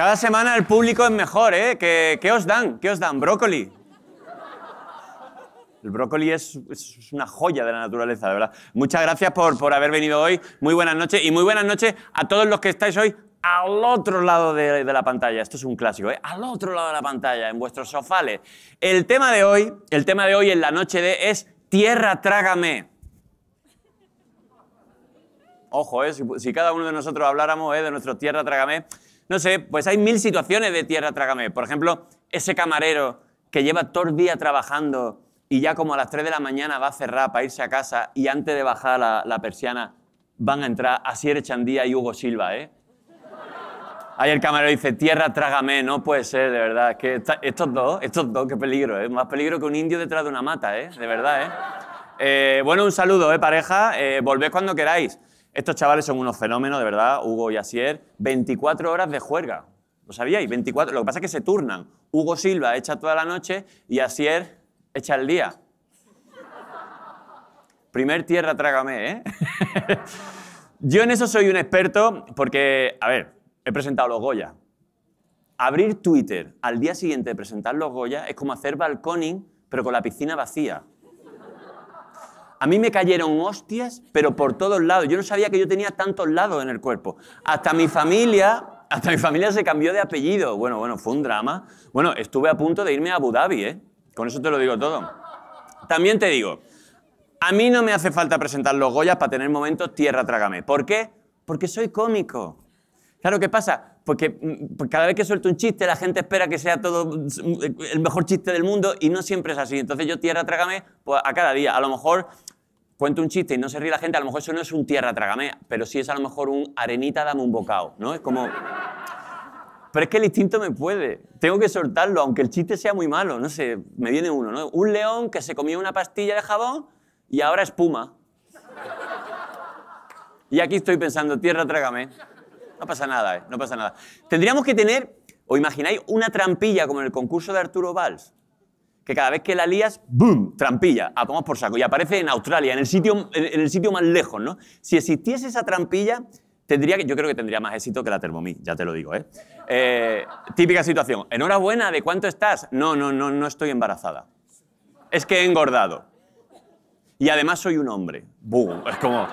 Cada semana el público es mejor, ¿eh? ¿Qué, os dan? ¿Qué os dan? Brócoli. El brócoli es, una joya de la naturaleza, de verdad. Muchas gracias por, haber venido hoy. Muy buenas noches y muy buenas noches a todos los que estáis hoy al otro lado de, la pantalla. Esto es un clásico, ¿eh? Al otro lado de la pantalla, en vuestros sofales. El tema de hoy, el tema de hoy en la noche de es Tierra trágame. Ojo, ¿eh? si, cada uno de nosotros habláramos ¿eh? de nuestro Tierra trágame, no sé, pues hay mil situaciones de tierra trágame. Por ejemplo, ese camarero que lleva todo el día trabajando y ya como a las 3 de la mañana va a cerrar para irse a casa y antes de bajar la, persiana van a entrar a Asier Echandía y Hugo Silva, ¿eh? Ahí el camarero dice, tierra, trágame, no puede ser, de verdad. que estos dos, estos dos, qué peligro, ¿eh? Más peligro que un indio detrás de una mata, ¿eh? De verdad, ¿eh? eh bueno, un saludo, ¿eh, pareja? Eh, volved cuando queráis. Estos chavales son unos fenómenos, de verdad, Hugo y Asier. 24 horas de juerga. ¿Lo sabíais? 24. Lo que pasa es que se turnan. Hugo Silva echa toda la noche y Asier echa el día. Primer tierra trágame, ¿eh? Yo en eso soy un experto porque, a ver, he presentado los Goya. Abrir Twitter al día siguiente de presentar los Goya es como hacer balconing, pero con la piscina vacía. A mí me cayeron hostias, pero por todos lados. Yo no sabía que yo tenía tantos lados en el cuerpo. Hasta mi familia, hasta mi familia se cambió de apellido. Bueno, bueno, fue un drama. Bueno, estuve a punto de irme a Abu Dhabi, ¿eh? Con eso te lo digo todo. También te digo, a mí no me hace falta presentar los Goyas para tener momentos tierra trágame. ¿Por qué? Porque soy cómico. Claro, ¿qué pasa? Porque, mm, pues cada vez que suelto un chiste la gente espera que sea todo mm, el mejor chiste del mundo y no siempre es así. Entonces yo tierra trágame pues, a cada día. A lo mejor cuento un chiste y no se ríe la gente, a lo mejor eso no es un tierra trágame, pero sí es a lo mejor un arenita dame un bocado, ¿no? Es como... Pero es que el instinto me puede, tengo que soltarlo, aunque el chiste sea muy malo, no sé, me viene uno, ¿no? Un león que se comió una pastilla de jabón y ahora espuma. Y aquí estoy pensando, tierra trágame. No pasa nada, ¿eh? No pasa nada. Tendríamos que tener, o imagináis, una trampilla como en el concurso de Arturo Valls que cada vez que la lías, ¡boom! Trampilla, a tomar por saco. Y aparece en Australia, en el sitio, en el sitio más lejos, ¿no? Si existiese esa trampilla, tendría que, yo creo que tendría más éxito que la Thermomix, ya te lo digo, ¿eh? eh típica situación. Enhorabuena, ¿de cuánto estás? No, no, no, no estoy embarazada. Es que he engordado. Y además soy un hombre. ¡Boom! Es como,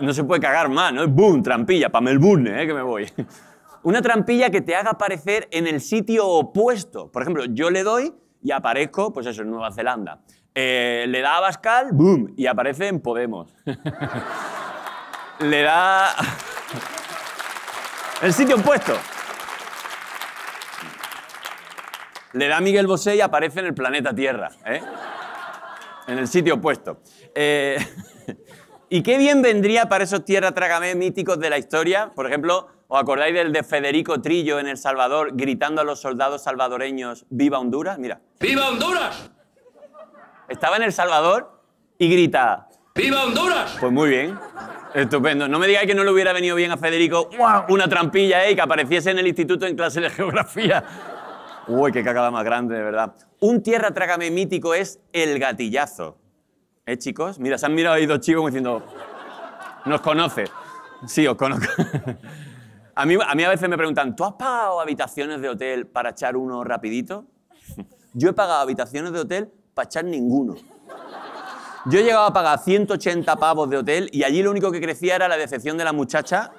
no, se puede cagar más, ¿no? ¡Boom! Trampilla, para Melbourne, ¿eh? Que me voy. Una trampilla que te haga aparecer en el sitio opuesto. Por ejemplo, yo le doy y aparezco, pues eso, en Nueva Zelanda. Eh, le da a Bascal, ¡boom! Y aparece en Podemos. le da... El sitio opuesto. Le da a Miguel Bosé y aparece en el planeta Tierra. ¿eh? En el sitio opuesto. Eh, Y qué bien vendría para esos tierra tragamé míticos de la historia. Por ejemplo, ¿os acordáis del de Federico Trillo en El Salvador gritando a los soldados salvadoreños, ¡Viva Honduras! Mira. ¡Viva Honduras! Estaba en El Salvador y grita, ¡Viva Honduras! Pues muy bien. Estupendo. No me digáis que no le hubiera venido bien a Federico una trampilla ¿eh? que apareciese en el instituto en clase de geografía. Uy, qué cagada más grande, de verdad. Un tierra tragamé mítico es el gatillazo. ¿Eh, chicos? Mira, se han mirado ahí dos chicos diciendo, nos conoce. Sí, os conozco. a, mí, a mí a veces me preguntan, ¿tú has pagado habitaciones de hotel para echar uno rapidito? Yo he pagado habitaciones de hotel para echar ninguno. Yo he llegado a pagar 180 pavos de hotel y allí lo único que crecía era la decepción de la muchacha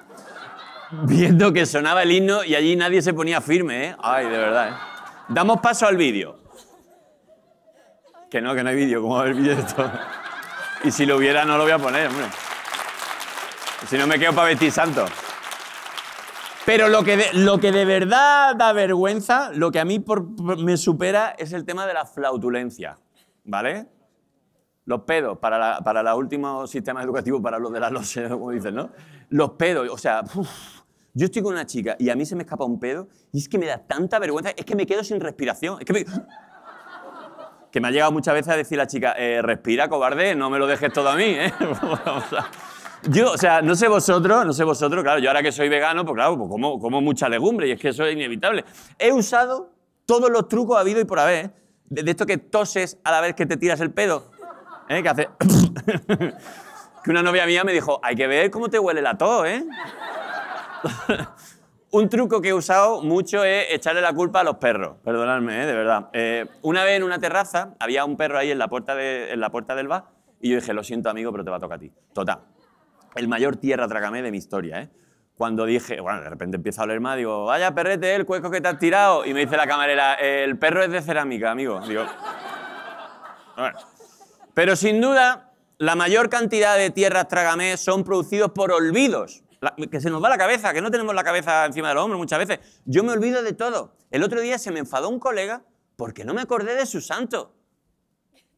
viendo que sonaba el himno y allí nadie se ponía firme, ¿eh? Ay, de verdad, ¿eh? Damos paso al vídeo. Que no, que no hay vídeo, ¿cómo va a haber vídeo de esto? Y si lo hubiera, no lo voy a poner, hombre. Si no, me quedo para vestir santo. Pero lo que, de, lo que de verdad da vergüenza, lo que a mí me supera, es el tema de la flautulencia, ¿vale? Los pedos, para, para los últimos sistemas educativos, para los de la losas, como dicen, ¿no? Los pedos, o sea, yo estoy con una chica y a mí se me escapa un pedo y es que me da tanta vergüenza, es que me quedo sin respiración, es que me que me ha llegado muchas veces a decir la chica, eh, respira, cobarde, no me lo dejes todo a mí, ¿eh? Yo, o sea, no sé vosotros, no sé vosotros, claro, yo ahora que soy vegano, pues claro, pues como, como mucha legumbre y es que eso es inevitable. He usado todos los trucos habido y por haber, de, esto que toses a la vez que te tiras el pedo, ¿eh? Que hace... que una novia mía me dijo, hay que ver cómo te huele la tos, ¿eh? Un truco que he usado mucho es echarle la culpa a los perros, perdonadme, ¿eh? de verdad. Eh, una vez en una terraza había un perro ahí en la, puerta la puerta del bar y yo dije, lo siento amigo, pero te va a tocar a ti. Total, el mayor tierra trágame de mi historia, ¿eh? Cuando dije, bueno, de repente empieza a oler más, digo, vaya perrete, el cueco que te has tirado. Y me dice la camarera, el perro es de cerámica, amigo. Digo, Pero sin duda, la mayor cantidad de tierras trágame son producidos por olvidos, que se nos va la cabeza, que no tenemos la cabeza encima del hombro muchas veces. Yo me olvido de todo. El otro día se me enfadó un colega porque no me acordé de su santo.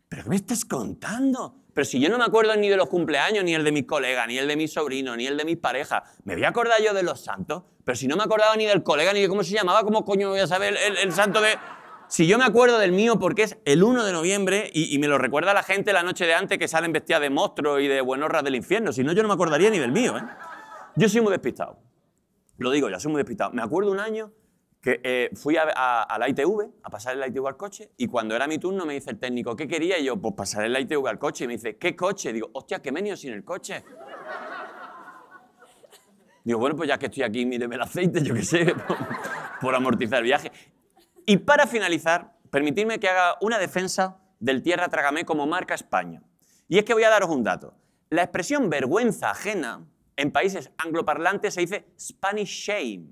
¿Pero qué me estás contando? Pero si yo no me acuerdo ni de los cumpleaños, ni el de mi colega ni el de mi sobrino ni el de mi pareja ¿me voy a acordar yo de los santos? Pero si no me acordaba ni del colega, ni de cómo se llamaba, ¿cómo coño voy a saber el, santo de...? Si yo me acuerdo del mío porque es el 1 de noviembre y, me lo recuerda la gente la noche de antes que salen vestidas de monstruos y de buenorras del infierno, si no yo no me acordaría ni del mío, ¿eh? Yo soy muy despistado. Lo digo, ya soy muy despistado. Me acuerdo un año que eh, fui a, la ITV, a pasar el ITV al coche, y cuando era mi turno me dice el técnico, ¿qué quería? Y yo, pues pasar el ITV al coche. Y me dice, ¿qué coche? Y digo, hostia, que menio sin el coche. Digo, bueno, pues ya que estoy aquí, míreme el aceite, yo qué sé, por, amortizar el viaje. Y para finalizar, permitidme que haga una defensa del Tierra Trágame como marca España. Y es que voy a daros un dato. La expresión vergüenza ajena en países angloparlantes se dice Spanish shame,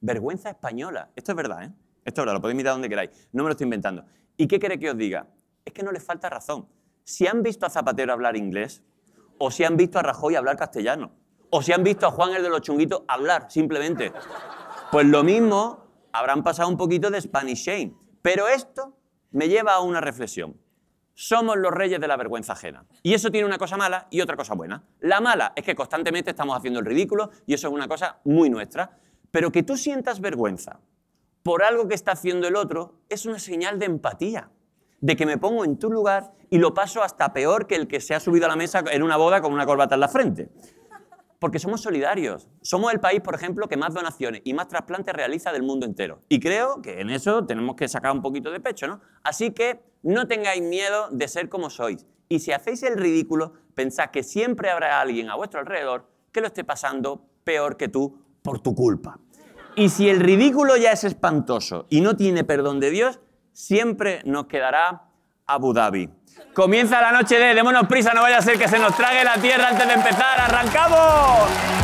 vergüenza española. Esto es verdad, ¿eh? Esto es verdad, lo podéis mirar donde queráis. No me lo estoy inventando. ¿Y qué cree que os diga? Es que no les falta razón. Si han visto a Zapatero hablar inglés, o si han visto a Rajoy hablar castellano, o si han visto a Juan el de los chunguitos hablar, simplemente. Pues lo mismo habrán pasado un poquito de Spanish shame. Pero esto me lleva a una reflexión somos los reyes de la vergüenza ajena. Y eso tiene una cosa mala y otra cosa buena. La mala es que constantemente estamos haciendo el ridículo y eso es una cosa muy nuestra. Pero que tú sientas vergüenza por algo que está haciendo el otro es una señal de empatía, de que me pongo en tu lugar y lo paso hasta peor que el que se ha subido a la mesa en una boda con una corbata en la frente porque somos solidarios. Somos el país, por ejemplo, que más donaciones y más trasplantes realiza del mundo entero. Y creo que en eso tenemos que sacar un poquito de pecho, ¿no? Así que no tengáis miedo de ser como sois. Y si hacéis el ridículo, pensad que siempre habrá alguien a vuestro alrededor que lo esté pasando peor que tú por tu culpa. Y si el ridículo ya es espantoso y no tiene perdón de Dios, siempre nos quedará Abu Dhabi. Comienza la noche de Démonos prisa, no vaya a ser que se nos trague la tierra antes de empezar. ¡Arrancamos!